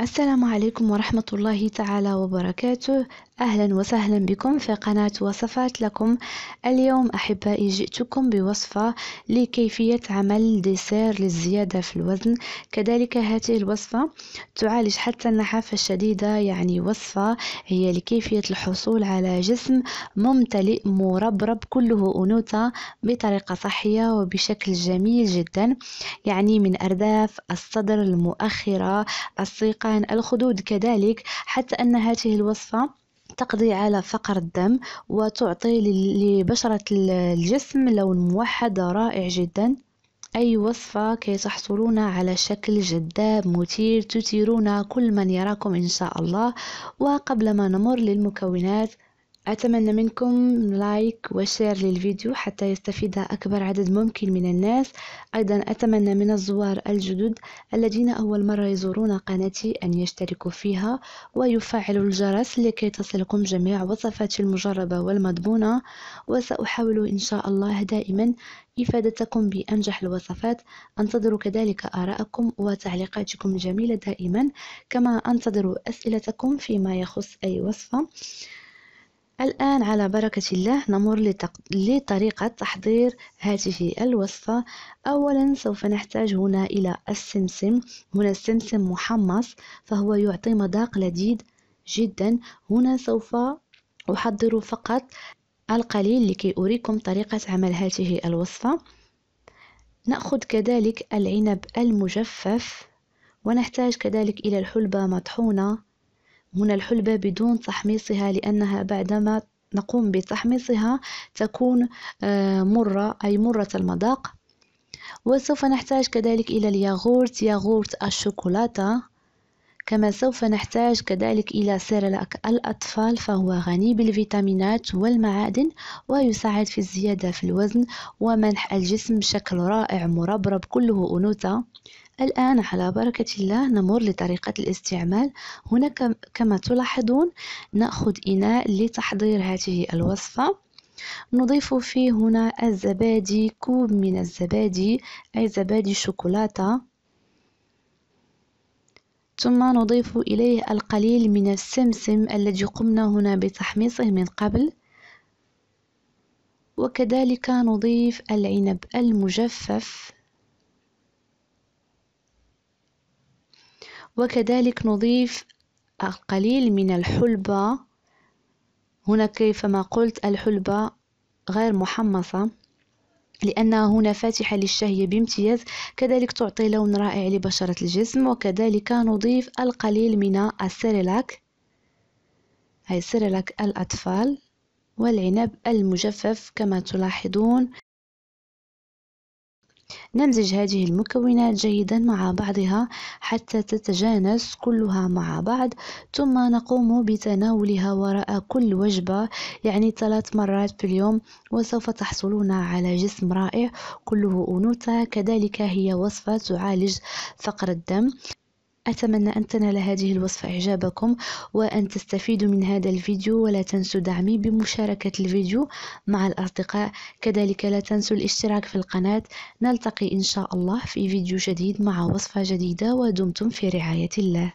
السلام عليكم ورحمة الله تعالى وبركاته أهلا وسهلا بكم في قناة وصفات لكم اليوم أحبائي جئتكم بوصفة لكيفية عمل ديسير للزيادة في الوزن كذلك هذه الوصفة تعالج حتى النحافة الشديدة يعني وصفة هي لكيفية الحصول على جسم ممتلئ مربرب كله أنوثة بطريقة صحية وبشكل جميل جدا يعني من أرداف الصدر المؤخرة الصيق الحرقان الخدود كذلك حتى أن هذه الوصفة تقضي على فقر الدم وتعطي لبشرة الجسم لون موحد رائع جدا أي وصفة كي تحصلون على شكل جذاب مثير تثيرون كل من يراكم إن شاء الله وقبل ما نمر للمكونات أتمنى منكم لايك وشير للفيديو حتى يستفيد أكبر عدد ممكن من الناس أيضا أتمنى من الزوار الجدد الذين أول مرة يزورون قناتي أن يشتركوا فيها ويفعلوا الجرس لكي تصلكم جميع وصفاتي المجربة والمضمونة وسأحاول إن شاء الله دائما إفادتكم بأنجح الوصفات أنتظر كذلك آراءكم وتعليقاتكم الجميلة دائما كما أنتظر أسئلتكم فيما يخص أي وصفة الآن على بركة الله نمر لتق... لطريقة تحضير هذه الوصفة أولا سوف نحتاج هنا إلى السمسم هنا السمسم محمص فهو يعطي مذاق لذيذ جدا هنا سوف أحضر فقط القليل لكي أريكم طريقة عمل هذه الوصفة نأخذ كذلك العنب المجفف ونحتاج كذلك إلى الحلبة مطحونة هنا الحلبة بدون تحميصها لأنها بعدما نقوم بتحميصها تكون آه، مرة أي مرة المذاق وسوف نحتاج كذلك إلى الياغورت ياغورت الشوكولاتة كما سوف نحتاج كذلك إلى سيرلاك الأطفال فهو غني بالفيتامينات والمعادن ويساعد في الزيادة في الوزن ومنح الجسم شكل رائع مربرب كله أنوثة الآن على بركة الله نمر لطريقة الاستعمال هنا كما تلاحظون نأخذ إناء لتحضير هذه الوصفة نضيف فيه هنا الزبادي كوب من الزبادي أي زبادي شوكولاتة ثم نضيف إليه القليل من السمسم الذي قمنا هنا بتحميصه من قبل وكذلك نضيف العنب المجفف وكذلك نضيف القليل من الحلبة هنا كيفما قلت الحلبة غير محمصة لأنها هنا فاتحة للشهية بامتياز كذلك تعطي لون رائع لبشرة الجسم وكذلك نضيف القليل من السيريلاك هاي سيريلاك الأطفال والعنب المجفف كما تلاحظون نمزج هذه المكونات جيدا مع بعضها حتى تتجانس كلها مع بعض ثم نقوم بتناولها وراء كل وجبة يعني ثلاث مرات في اليوم وسوف تحصلون على جسم رائع كله أنوثة كذلك هي وصفة تعالج فقر الدم أتمنى أن تنال هذه الوصفة إعجابكم وأن تستفيدوا من هذا الفيديو ولا تنسوا دعمي بمشاركة الفيديو مع الأصدقاء كذلك لا تنسوا الاشتراك في القناة نلتقي إن شاء الله في فيديو جديد مع وصفة جديدة ودمتم في رعاية الله